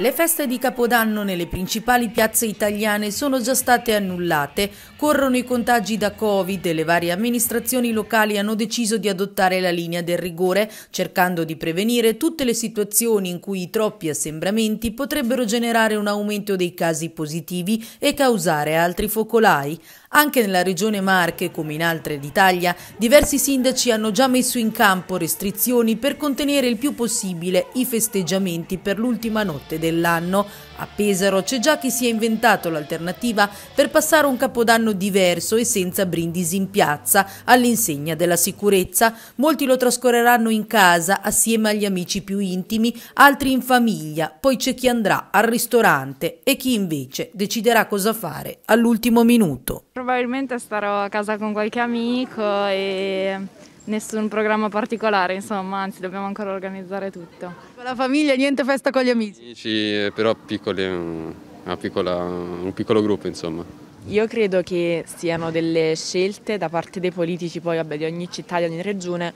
Le feste di Capodanno nelle principali piazze italiane sono già state annullate, corrono i contagi da Covid e le varie amministrazioni locali hanno deciso di adottare la linea del rigore, cercando di prevenire tutte le situazioni in cui i troppi assembramenti potrebbero generare un aumento dei casi positivi e causare altri focolai. Anche nella regione Marche, come in altre d'Italia, diversi sindaci hanno già messo in campo restrizioni per contenere il più possibile i festeggiamenti per l'ultima notte dell'anno. A Pesaro c'è già chi si è inventato l'alternativa per passare un capodanno diverso e senza brindisi in piazza, all'insegna della sicurezza. Molti lo trascorreranno in casa, assieme agli amici più intimi, altri in famiglia, poi c'è chi andrà al ristorante e chi invece deciderà cosa fare all'ultimo minuto. Probabilmente starò a casa con qualche amico e nessun programma particolare, insomma, anzi dobbiamo ancora organizzare tutto. Con la famiglia, niente festa con gli amici? Amici, eh, però piccoli, mm, piccola, un piccolo gruppo, insomma. Io credo che siano delle scelte da parte dei politici, poi vabbè, di ogni città, di ogni regione,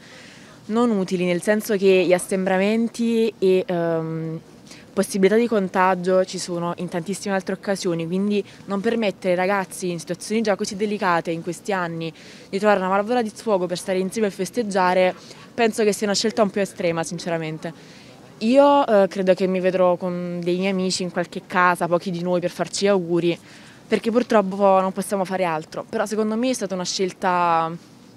non utili, nel senso che gli assembramenti e... Um, possibilità di contagio ci sono in tantissime altre occasioni, quindi non permettere ai ragazzi in situazioni già così delicate in questi anni di trovare una valvola di sfogo per stare insieme e festeggiare, penso che sia una scelta un po' estrema sinceramente. Io eh, credo che mi vedrò con dei miei amici in qualche casa, pochi di noi, per farci auguri, perché purtroppo non possiamo fare altro, però secondo me è stata una scelta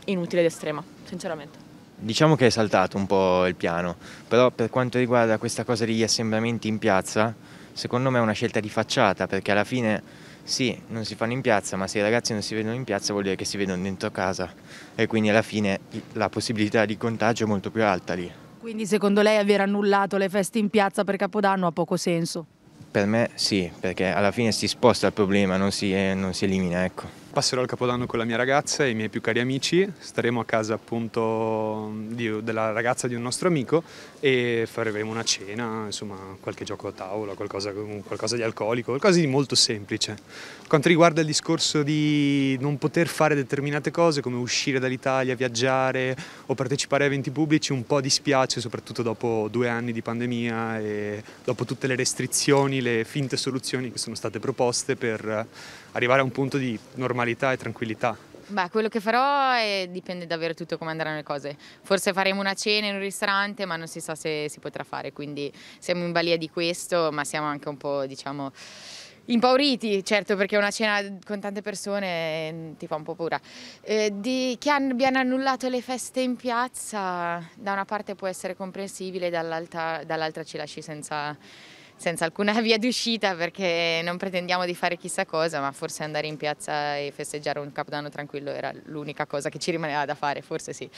inutile ed estrema, sinceramente. Diciamo che è saltato un po' il piano, però per quanto riguarda questa cosa degli assembramenti in piazza, secondo me è una scelta di facciata, perché alla fine sì, non si fanno in piazza, ma se i ragazzi non si vedono in piazza vuol dire che si vedono dentro casa e quindi alla fine la possibilità di contagio è molto più alta lì. Quindi secondo lei aver annullato le feste in piazza per Capodanno ha poco senso? Per me sì, perché alla fine si sposta il problema, non si, eh, non si elimina, ecco passerò il Capodanno con la mia ragazza e i miei più cari amici, staremo a casa appunto di, della ragazza di un nostro amico e faremo una cena, insomma qualche gioco a tavola, qualcosa, qualcosa di alcolico, qualcosa di molto semplice. Quanto riguarda il discorso di non poter fare determinate cose come uscire dall'Italia, viaggiare o partecipare a eventi pubblici, un po' dispiace soprattutto dopo due anni di pandemia e dopo tutte le restrizioni, le finte soluzioni che sono state proposte per arrivare a un punto di normalità normalità e tranquillità. Beh, quello che farò è, dipende davvero tutto come andranno le cose. Forse faremo una cena in un ristorante, ma non si sa se si potrà fare, quindi siamo in balia di questo, ma siamo anche un po', diciamo, impauriti, certo, perché una cena con tante persone mm, ti fa un po' paura. Eh, di che abbiano annullato le feste in piazza, da una parte può essere comprensibile, dall'altra dall ce lasci senza senza alcuna via d'uscita perché non pretendiamo di fare chissà cosa, ma forse andare in piazza e festeggiare un capodanno tranquillo era l'unica cosa che ci rimaneva da fare, forse sì.